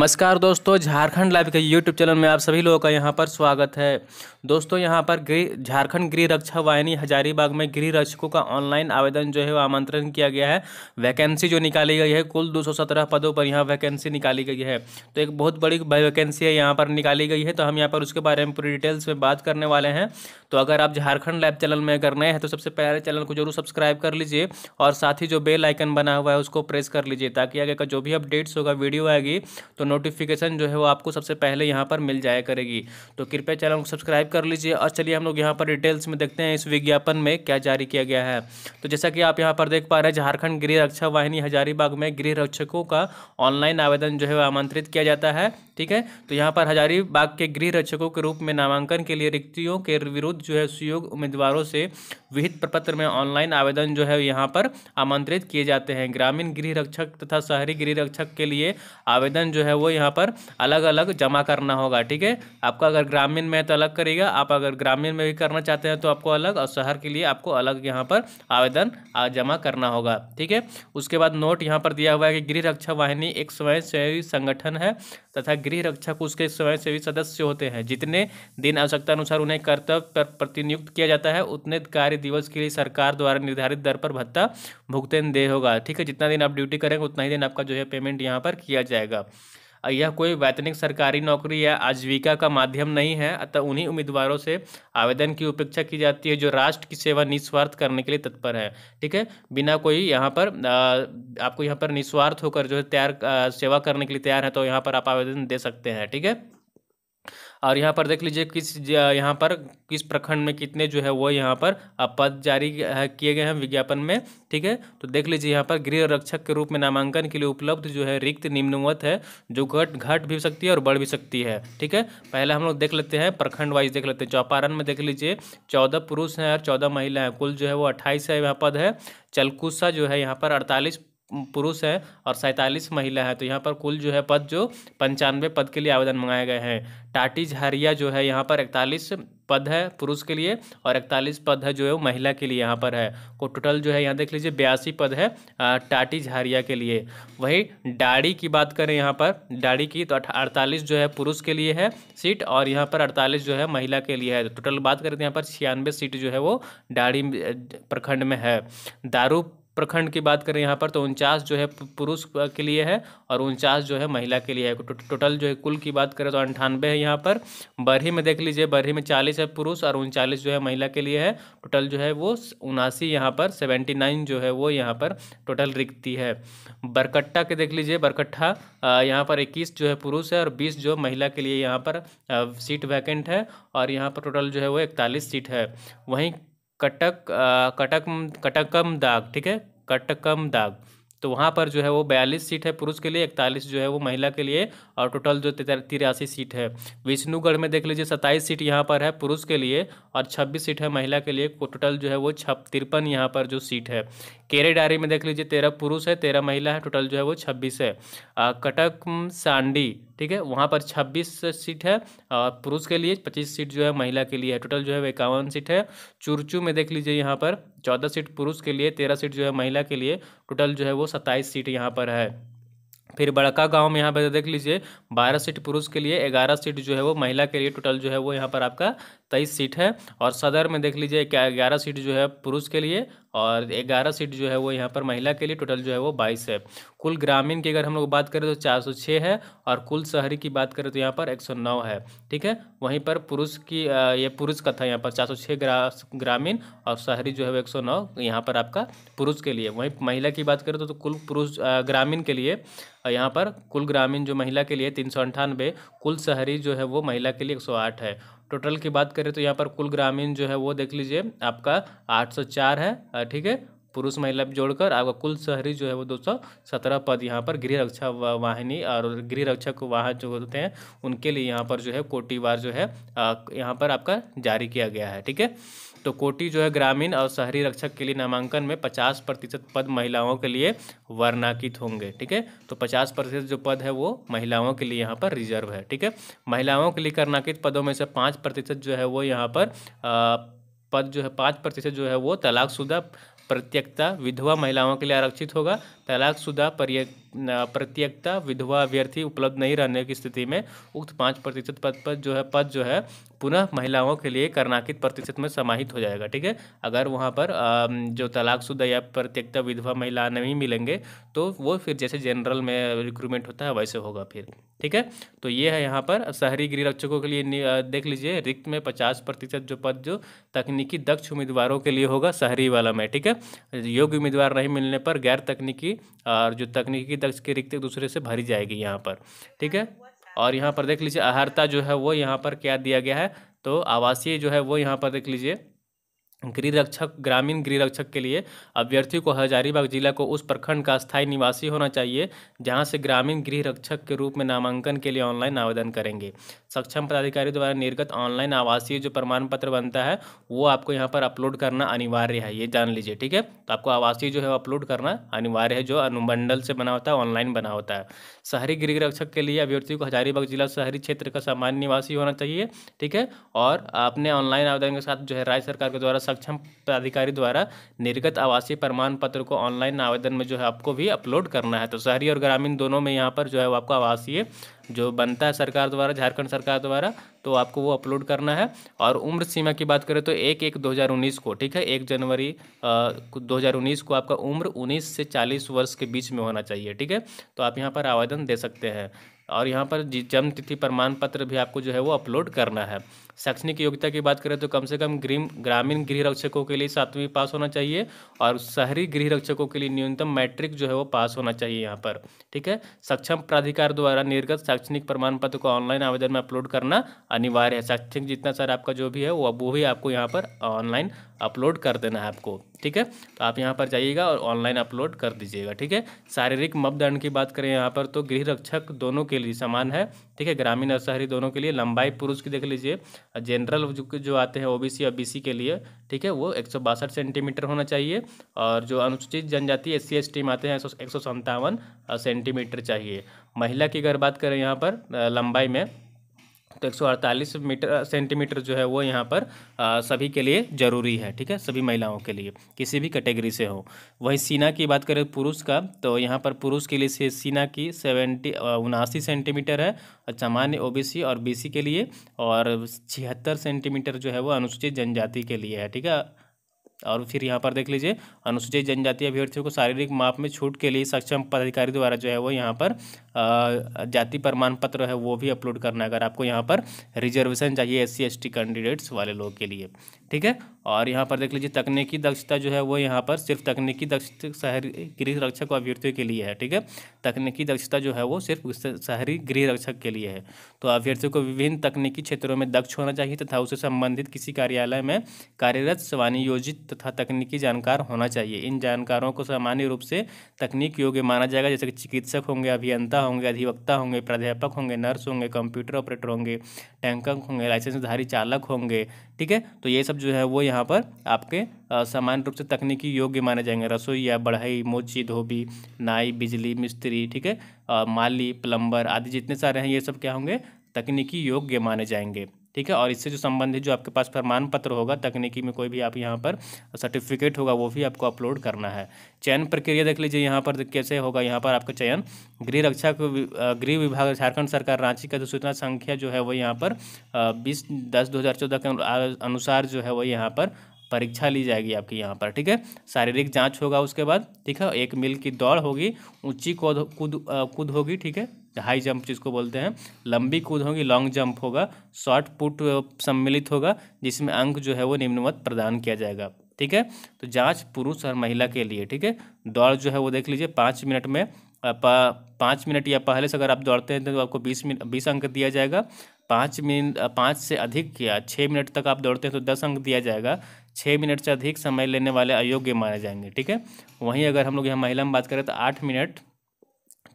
नमस्कार दोस्तों झारखंड लाइव के यूट्यूब चैनल में आप सभी लोगों का यहाँ पर स्वागत है दोस्तों यहाँ पर गृह झारखंड गृह रक्षा वाहिनी हजारीबाग में गृह रक्षकों का ऑनलाइन आवेदन जो है वो आमंत्रण किया गया है वैकेंसी जो निकाली गई है कुल 217 पदों पर यहाँ वैकेंसी निकाली गई है तो एक बहुत बड़ी वैकेंसी है यहाँ पर निकाली गई है तो हम यहाँ पर उसके बारे में पूरी डिटेल्स में बात करने वाले हैं तो अगर आप झारखंड लाइव चैनल में अगर नए हैं तो सबसे पहले चैनल को जरूर सब्सक्राइब कर लीजिए और साथ ही जो बेल आइकन बना हुआ है उसको प्रेस कर लीजिए ताकि आगे का जो भी अपडेट्स होगा वीडियो आएगी तो नोटिफिकेशन जो है वो आपको सबसे पहले यहाँ पर मिल जाया करेगी तो कृपया चैनल को सब्सक्राइब कर लीजिए और चलिए हम लोग यहाँ पर डिटेल्स में देखते हैं इस विज्ञापन में क्या जारी किया गया है तो जैसा कि आप यहाँ पर देख पा रहे हैं झारखंड गृह रक्षा वाहिनी हजारीबाग में गृह रक्षकों का ऑनलाइन आवेदन जो है आमंत्रित किया जाता है ठीक है तो यहाँ पर हजारीबाग के गृह रक्षकों के रूप में नामांकन के लिए रिक्तियों के विरुद्ध जो है सुयोग उम्मीदवारों से विहित प्रपत्र में ऑनलाइन आवेदन जो है यहाँ पर आमंत्रित किए जाते हैं ग्रामीण गृह रक्षक तथा शहरी गृह रक्षक के लिए आवेदन जो है वो यहाँ पर अलग अलग जमा करना होगा ठीक है आपका अगर ग्रामीण में है तो अलग करेगा आप अगर ग्रामीण में भी करना चाहते हैं तो आपको अलग और शहर के लिए आपको अलग यहाँ पर आवेदन जमा करना होगा ठीक है उसके बाद नोट यहाँ पर दिया हुआ है कि गृह रक्षा वाहिनी एक स्वयंसेवी संगठन है तथा गृह रक्षक उसके स्वयंसेवी सदस्य होते हैं जितने दिन आवश्यकता अनुसार उन्हें कर्तव्य पर प्रतिनियुक्त किया जाता है उतने कार्य दिवस के लिए सरकार द्वारा निर्धारित दर पर भत्ता भुगतान दे होगा ठीक है जितना दिन आप ड्यूटी करेंगे उतना ही दिन आपका जो है पेमेंट यहाँ पर किया जाएगा यह कोई वैतनिक सरकारी नौकरी या आजीविका का माध्यम नहीं है अतः उन्हीं उम्मीदवारों से आवेदन की उपेक्षा की जाती है जो राष्ट्र की सेवा निस्वार्थ करने के लिए तत्पर है ठीक है बिना कोई यहाँ पर आ, आपको यहाँ पर निस्वार्थ होकर जो है तैयार सेवा करने के लिए तैयार है तो यहाँ पर आप आवेदन दे सकते हैं ठीक है थीके? और यहाँ पर देख लीजिए किस यहाँ पर किस प्रखंड में कितने जो है वो यहाँ पर पद जारी किए गए हैं विज्ञापन में ठीक है तो देख लीजिए यहाँ पर गृह रक्षक के रूप में नामांकन के लिए उपलब्ध जो है रिक्त निम्नवत है जो घट घट भी सकती है और बढ़ भी सकती है ठीक है पहले हम लोग देख लेते हैं प्रखंड वाइज देख लेते हैं चौपारण में देख लीजिए चौदह पुरुष हैं और चौदह महिला हैं कुल जो है वो अट्ठाईस है यहाँ पद है चलकुसा जो है यहाँ पर अड़तालीस पुरुष है और सैंतालीस महिला है तो यहाँ पर कुल जो है पद जो पंचानवे पद के लिए आवेदन मंगाए गए हैं टाटी झारिया जो है यहाँ पर इकतालीस पद है पुरुष के लिए और इकतालीस पद है जो है वो महिला के लिए यहाँ पर है को तो टोटल जो है यहाँ देख लीजिए बयासी पद है टाटी झारिया के लिए वही डाड़ी की बात करें यहाँ पर दाढ़ी की तो अड़तालीस जो है पुरुष के लिए है सीट और यहाँ पर अड़तालीस जो है महिला के लिए है तो टोटल बात करें तो यहाँ पर छियानवे सीट जो है वो दाढ़ी प्रखंड में है दारू प्रखंड की बात करें यहाँ पर तो उनचास जो है पुरुष के लिए है और उनचास जो है महिला के लिए है तो टो, टोटल जो है कुल की बात करें तो अंठानवे है यहाँ पर बरही में देख लीजिए बरही में चालीस है पुरुष और उनचालीस जो है महिला के लिए है टोटल जो है वो उनासी यहाँ पर सेवेंटी नाइन जो है वो यहाँ पर टोटल रिक्ति है बरकट्टा के देख लीजिए बरकट्ठा यहाँ पर इक्कीस जो है पुरुष है और बीस जो महिला के लिए यहाँ पर सीट वैकेंट है और यहाँ पर टोटल जो है वो इकतालीस सीट है वहीं कटक आ, कटक कटकम दाग ठीक है कटकम दाग तो वहाँ पर जो है वो बयालीस सीट है पुरुष के लिए इकतालीस जो है वो महिला के लिए और टोटल जो तिरासी सीट है विष्णुगढ़ में देख लीजिए सत्ताईस सीट यहाँ पर है पुरुष के लिए और छब्बीस सीट है महिला के लिए टोटल जो है वो छप तिरपन यहाँ पर जो सीट है केरे डायरी में देख लीजिए तेरह पुरुष है तेरह महिला है टोटल जो है वो छब्बीस है कटक सांडी ठीक है वहाँ पर छब्बीस सीट है और पुरुष के लिए पच्चीस सीट जो है महिला के लिए है टोटल जो है इक्यावन सीट है चुरचू में देख लीजिए यहाँ पर चौदह सीट पुरुष के लिए तेरह सीट जो है महिला के लिए टोटल जो है वो सत्ताईस सीट यहाँ पर है फिर बड़का गांव में यहाँ पर देख लीजिए बारह सीट पुरुष के लिए ग्यारह सीट जो है वो महिला के लिए टोटल जो है वो यहाँ पर आपका तेईस सीट है और सदर में देख लीजिए ग्यारह सीट जो है पुरुष के लिए और ग्यारह सीट जो है वो यहाँ पर महिला के लिए टोटल जो है वो बाईस है कुल ग्रामीण की अगर हम लोग बात करें तो चार सौ छः है और कुल शहरी की बात करें तो यहाँ पर एक सौ नौ है ठीक है वहीं पर पुरुष की ये पुरुष का था यहाँ पर चार सौ छः ग्रामीण और शहरी जो है वो एक सौ नौ यहाँ पर आपका पुरुष के लिए वहीं महिला की बात करें तो, तो कुल पुरुष ग्रामीण के लिए यहाँ पर कुल ग्रामीण जो महिला के लिए तीन सौ अंठानवे कुल शहरी जो है वो महिला के लिए एक सौ आठ है टोटल की बात करें तो यहाँ पर कुल ग्रामीण जो है वो देख लीजिए आपका आठ सौ चार है ठीक है पुरुष महिला जोड़कर आपका कुल शहरी जो है वो दो सौ सत्रह पद यहाँ पर गृह रक्षा वाहिनी और गृह रक्षक वाहन जो होते हैं उनके लिए यहाँ पर जो है कोटिवार जो है यहाँ पर आपका जारी किया गया है ठीक है तो कोटि जो है ग्रामीण और शहरी रक्षक के लिए नामांकन में पचास प्रतिशत पद महिलाओं के लिए वर्णाकित होंगे ठीक है तो पचास प्रतिशत जो पद है वो महिलाओं के लिए यहाँ पर रिजर्व है ठीक है महिलाओं के लिए कर्णाकित पदों में से पाँच प्रतिशत जो है वो यहाँ पर आ, पद जो है पाँच प्रतिशत जो है वो तलाकशुदा प्रत्यक्षता विधवा महिलाओं के लिए आरक्षित होगा तलाकशुदा प्रत्येकता विधवा अभ्यर्थी उपलब्ध नहीं रहने की स्थिति में उक्त पाँच प्रतिशत पद पर जो है पद जो है पुनः महिलाओं के लिए कर्नाकित प्रतिशत में समाहित हो जाएगा ठीक है अगर वहाँ पर जो तलाकशुदा या प्रत्येकता विधवा महिला नहीं मिलेंगे तो वो फिर जैसे जनरल में रिक्रूटमेंट होता है वैसे होगा फिर ठीक है तो ये है यहाँ पर शहरी गृह रक्षकों के लिए देख लीजिए रिक्त में पचास प्रतिशत जो पद जो तकनीकी दक्ष उम्मीदवारों के लिए होगा शहरी वाला में ठीक है योग्य उम्मीदवार नहीं मिलने पर गैर तकनीकी और जो तकनीकी दक्ष के रिक्त एक दूसरे से भरी जाएगी यहाँ पर ठीक है और यहाँ पर देख लीजिए अहर्ता जो है वो यहाँ पर क्या दिया गया है तो आवासीय जो है वो यहाँ पर देख लीजिए गृह रक्षक ग्रामीण गृह रक्षक के लिए अभ्यर्थी को हजारीबाग जिला को उस प्रखंड का स्थायी निवासी होना चाहिए जहां से ग्रामीण गृह रक्षक के रूप में नामांकन के लिए ऑनलाइन आवेदन करेंगे सक्षम पदाधिकारी द्वारा निर्गत ऑनलाइन आवासीय जो प्रमाण पत्र बनता है वो आपको यहाँ पर अपलोड करना अनिवार्य है ये जान लीजिए ठीक है तो आपको आवासीय जो है अपलोड करना अनिवार्य है जो अनुमंडल से बना होता है ऑनलाइन बना होता है शहरी गृह रक्षक के लिए अभ्यर्थी को हजारीबाग जिला शहरी क्षेत्र का सामान्य निवासी होना चाहिए ठीक है और अपने ऑनलाइन आवेदन के साथ जो है राज्य सरकार के द्वारा सक्षम प्राधिकारी द्वारा निर्गत आवासीय प्रमाण पत्र को ऑनलाइन आवेदन में जो है आपको भी अपलोड करना है तो शहरी और ग्रामीण दोनों में यहाँ पर जो है वो आपको आवासीय जो बनता है सरकार द्वारा झारखंड सरकार द्वारा तो आपको वो अपलोड करना है और उम्र सीमा की बात करें तो एक एक 2019 को ठीक है एक जनवरी दो हज़ार उन्नीस को आपका उम्र उन्नीस से चालीस वर्ष के बीच में होना चाहिए ठीक है तो आप यहाँ पर आवेदन दे सकते हैं और यहाँ पर जन्म तिथि प्रमाण पत्र भी आपको जो है वो अपलोड करना है शैक्षणिक योग्यता की बात करें तो कम से कम ग्रीम ग्रामीण गृह रक्षकों के लिए सातवीं पास होना चाहिए और शहरी गृह रक्षकों के लिए न्यूनतम मैट्रिक जो है वो पास होना चाहिए यहाँ पर ठीक है सक्षम प्राधिकार द्वारा निर्गत शैक्षणिक प्रमाण पत्र को ऑनलाइन आवेदन में अपलोड करना अनिवार्य है शैक्षणिक जितना सर आपका जो भी है वो वो भी आपको यहाँ पर ऑनलाइन अपलोड कर देना है आपको ठीक है तो आप यहाँ पर जाइएगा और ऑनलाइन अपलोड कर दीजिएगा ठीक है शारीरिक मपदंड की बात करें यहाँ पर तो गृह रक्षक दोनों के लिए समान है ठीक है ग्रामीण और शहरी दोनों के लिए लंबाई पुरुष की देख लीजिए जनरल जो, जो आते हैं ओबीसी और बीसी के लिए ठीक है वो एक सेंटीमीटर होना चाहिए और जो अनुसूचित जनजाति एस सी एस में आते हैं एक सौ सेंटीमीटर चाहिए महिला की अगर बात करें यहाँ पर लंबाई में तो एक मीटर सेंटीमीटर जो है वो यहाँ पर आ, सभी के लिए ज़रूरी है ठीक है सभी महिलाओं के लिए किसी भी कैटेगरी से हो वहीं सीना की बात करें पुरुष का तो यहाँ पर पुरुष के लिए से सीना की सेवेंटी उनासी सेंटीमीटर है और सामान्य ओ और बीसी के लिए और छिहत्तर सेंटीमीटर जो है वो अनुसूचित जनजाति के लिए है ठीक है और फिर यहाँ पर देख लीजिए अनुसूचित जनजाति अभ्यर्थियों को शारीरिक माप में छूट के लिए सक्षम पदाधिकारी द्वारा जो है वो यहाँ पर जाति प्रमाण पत्र है वो भी अपलोड करना है अगर आपको यहाँ पर रिजर्वेशन चाहिए एस सी कैंडिडेट्स वाले लोग के लिए ठीक है और यहाँ पर देख लीजिए तकनीकी दक्षता जो है वो यहाँ पर सिर्फ तकनीकी दक्षता शहरी गृह रक्षक अभ्यर्थियों के लिए है ठीक है तकनीकी दक्षता जो है वो सिर्फ शहरी गृह रक्षक के लिए है तो अभ्यर्थियों को विभिन्न तकनीकी क्षेत्रों में दक्ष होना चाहिए तथा उससे संबंधित किसी कार्यालय में कार्यरत स्वानियोजित तथा तकनीकी जानकार होना चाहिए इन जानकारों को सामान्य रूप से तकनीक योग्य माना जाएगा जैसे कि चिकित्सक होंगे अभियंता होंगे अधिवक्ता होंगे प्राध्यापक होंगे नर्स होंगे कंप्यूटर ऑपरेटर होंगे टैंकर होंगे लाइसेंसधारी चालक होंगे ठीक है तो ये सब जो है वो यहाँ पर आपके सामान्य रूप से तकनीकी योग्य माने जाएंगे रसोईया बढ़ई मोची धोबी नाई बिजली मिस्त्री ठीक है माली प्लम्बर आदि जितने सारे हैं ये सब क्या होंगे तकनीकी योग्य माने जाएंगे ठीक है और इससे जो संबंधित जो आपके पास प्रमाण पत्र होगा तकनीकी में कोई भी आप यहाँ पर सर्टिफिकेट होगा वो भी आपको अपलोड करना है चयन प्रक्रिया देख लीजिए यहाँ पर कैसे होगा यहाँ पर आपका चयन गृह रक्षा गृह विभाग झारखंड सरकार रांची का जो सूचना संख्या जो है वो यहाँ पर बीस दस दो के अनुसार जो है वो यहाँ पर परीक्षा ली जाएगी आपकी यहाँ पर ठीक है शारीरिक जांच होगा उसके बाद ठीक है एक मील की दौड़ होगी ऊंची कूद कूद कूद होगी ठीक है हाई जंप जिसको बोलते हैं लंबी कूद होगी लॉन्ग जंप होगा शॉर्ट पुट सम्मिलित होगा जिसमें अंक जो है वो निम्नवत प्रदान किया जाएगा ठीक है तो जांच पुरुष और महिला के लिए ठीक है दौड़ जो है वो देख लीजिए पाँच मिनट में पाँच मिनट या पहले से अगर आप दौड़ते हैं तो आपको बीस मिनट बीस अंक दिया जाएगा पाँच मिनट पाँच से अधिक या छः मिनट तक आप दौड़ते हैं तो दस अंक दिया जाएगा छः मिनट से अधिक समय लेने वाले अयोग्य माने जाएंगे ठीक है वहीं अगर हम लोग यहाँ महिला में बात करें तो आठ मिनट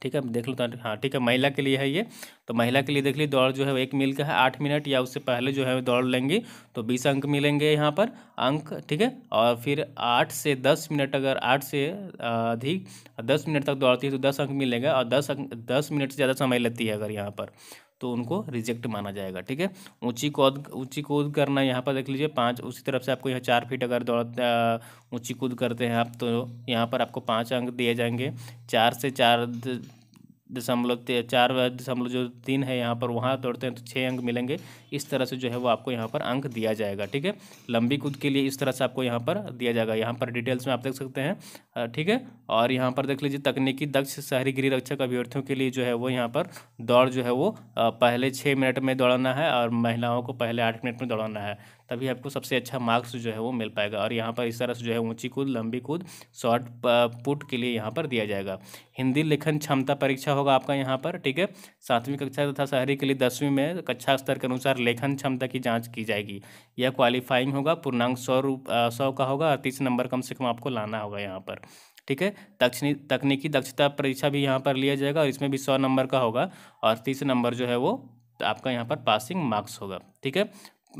ठीक है देख लो तो हाँ ठीक है महिला के लिए है ये तो महिला के लिए देख ली दौड़ जो है एक मील का है आठ मिनट या उससे पहले जो है दौड़ लेंगी तो बीस अंक मिलेंगे यहाँ पर अंक ठीक है और फिर आठ से दस मिनट अगर आठ से अधिक दस मिनट तक दौड़ती है तो दस अंक मिलेगा और दस अंक दस मिनट से ज़्यादा समय लेती है अगर यहाँ पर तो उनको रिजेक्ट हम्म। माना जाएगा ठीक है ऊँची कूद ऊँची कूद करना यहाँ पर देख लीजिए पाँच उसी तरफ से आपको यहाँ चार फीट अगर दौड़ ऊँची कूद करते हैं आप तो यहाँ पर आपको पाँच अंक दिए जाएंगे चार से चार दशमलव चार दशमलव जो तीन है यहाँ पर वहाँ दौड़ते हैं तो छः अंक मिलेंगे इस तरह से जो है वो आपको यहाँ पर अंक दिया जाएगा ठीक है लंबी कूद के लिए इस तरह से आपको यहाँ पर दिया जाएगा यहाँ पर डिटेल्स में आप देख सकते हैं ठीक है और यहाँ पर देख लीजिए तकनीकी दक्ष शहरी गृह रक्षक अभ्यर्थियों के लिए जो है वो यहाँ पर दौड़ जो है वो पहले छः मिनट में दौड़ाना है और महिलाओं को पहले आठ मिनट में दौड़ाना है तभी आपको सबसे अच्छा मार्क्स जो है वो मिल पाएगा और यहाँ पर इस तरह से जो है ऊंची कूद लंबी कूद शॉर्ट पुट के लिए यहाँ पर दिया जाएगा हिंदी लेखन क्षमता परीक्षा होगा आपका यहाँ पर ठीक है सातवीं कक्षा तथा शहरी के लिए दसवीं में कक्षा स्तर के अनुसार लेखन क्षमता की जाँच की जाएगी यह क्वालिफाइंग होगा पूर्णांक सौ रूप सौ का होगा अड़तीस नंबर कम से कम आपको लाना होगा यहाँ पर ठीक है तकनी तकनीकी दक्षता परीक्षा भी यहाँ पर लिया जाएगा और इसमें भी सौ नंबर का होगा और तीस नंबर जो है वो आपका यहाँ पर पासिंग मार्क्स होगा ठीक है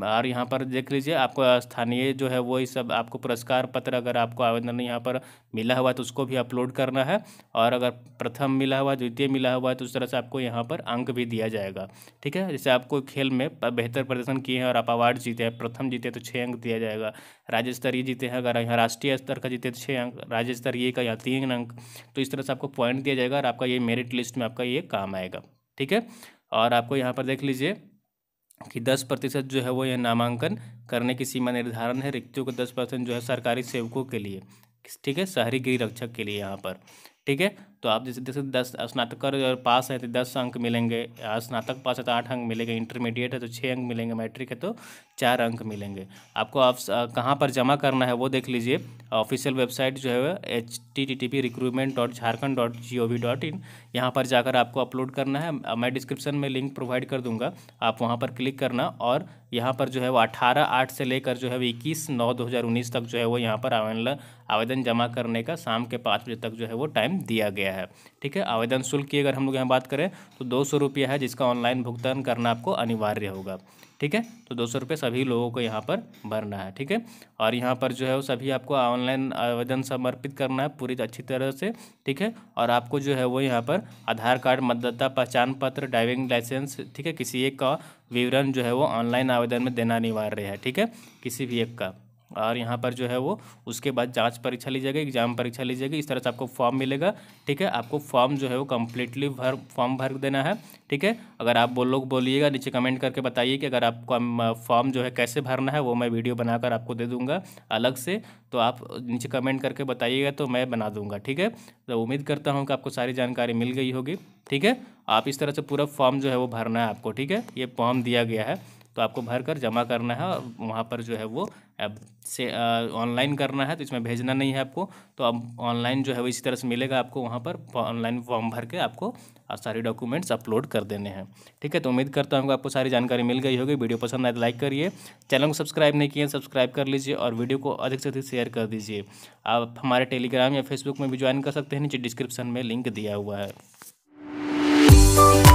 और यहाँ पर देख लीजिए आपको स्थानीय जो है वो ही सब आपको पुरस्कार पत्र अगर आपको आवेदन यहाँ पर मिला हुआ है तो उसको भी अपलोड करना है और अगर प्रथम मिला हुआ द्वितीय मिला हुआ है तो उस तरह से आपको यहाँ पर अंक भी दिया जाएगा ठीक है जैसे आपको खेल में बेहतर प्रदर्शन किए हैं और आप अवार्ड जीते हैं प्रथम जीते तो छः अंक दिया जाएगा राज्य स्तरीय जीते हैं अगर यहाँ राष्ट्रीय स्तर का जीते तो छः अंक राज्य स्तरीय का यहाँ तीन अंक तो इस तरह से आपको पॉइंट दिया जाएगा और आपका ये मेरिट लिस्ट में आपका ये काम आएगा ठीक है और आपको यहाँ पर देख लीजिए कि 10 प्रतिशत जो है वो यह नामांकन करने की सीमा निर्धारण है रिक्तियों को 10 परसेंट जो है सरकारी सेवकों के लिए ठीक है शहरी गृह रक्षक के लिए यहाँ पर ठीक है तो आप जैसे जैसे दस स्नातकर अगर पास है तो दस अंक मिलेंगे स्नातक पास है तो आठ अंक मिलेंगे इंटरमीडिएट है तो छः अंक मिलेंगे मैट्रिक है तो चार अंक मिलेंगे आपको आप कहाँ पर जमा करना है वो देख लीजिए ऑफिशियल वेबसाइट जो है H T T T P recruitment dot Jharkhand dot G O V dot in यहाँ पर जाकर आपको अपलोड करना है मैं डिस्क्रिप्शन में लिंक प्रोवाइड कर दूंगा आप वहाँ पर क्लिक करना और यहाँ पर जो है वो अठारह आठ से लेकर जो है वो इक्कीस नौ दो हज़ार उन्नीस तक जो है वो यहाँ पर आवेदन आवेदन जमा करने का शाम के पाँच बजे तक जो है वो टाइम दिया गया है है ठीक है आवेदन शुल्क की अगर हम लोग यहाँ बात करें तो दो सौ रुपया है जिसका ऑनलाइन भुगतान करना आपको अनिवार्य होगा ठीक है तो दो सौ रुपये सभी लोगों को यहाँ पर भरना है ठीक है और यहाँ पर जो है वो सभी आपको ऑनलाइन आवेदन समर्पित करना है पूरी अच्छी तरह से ठीक है और आपको जो है वो यहाँ पर आधार कार्ड मतदाता पहचान पत्र ड्राइविंग लाइसेंस ठीक है किसी एक का विवरण जो है वो ऑनलाइन आवेदन में देना अनिवार्य है ठीक है किसी भी एक का और यहाँ पर जो है वो उसके बाद जांच परीक्षा ली जाएगी एग्जाम परीक्षा ली जाएगी इस तरह से आपको फॉर्म मिलेगा ठीक है आपको फॉर्म जो है वो कम्प्लीटली भर फॉर्म भर देना है ठीक है अगर आप बोल लोग बोलिएगा नीचे कमेंट करके बताइए कि अगर आपको फॉर्म जो है कैसे भरना है वो मैं वीडियो बनाकर आपको दे दूँगा अलग से तो आप नीचे कमेंट करके बताइएगा तो मैं बना दूँगा ठीक है तो उम्मीद करता हूँ कि आपको सारी जानकारी मिल गई होगी ठीक है आप इस तरह से पूरा फॉर्म जो है वो भरना है आपको ठीक है ये फॉर्म दिया गया है तो आपको भर कर जमा करना है और वहाँ पर जो है वो ऐप से ऑनलाइन करना है तो इसमें भेजना नहीं है आपको तो अब ऑनलाइन जो है वो इसी तरह से मिलेगा आपको वहाँ पर ऑनलाइन फॉर्म भर के आपको सारे डॉक्यूमेंट्स अपलोड कर देने हैं ठीक है तो उम्मीद करता हूँ आपको सारी जानकारी मिल गई होगी वीडियो पसंद आए तो लाइक करिए चैनल को सब्सक्राइब नहीं किए सब्सक्राइब कर लीजिए और वीडियो को अधिक से अधिक शेयर कर दीजिए आप हमारे टेलीग्राम या फेसबुक में भी ज्वाइन कर सकते हैं नीचे डिस्क्रिप्शन में लिंक दिया हुआ है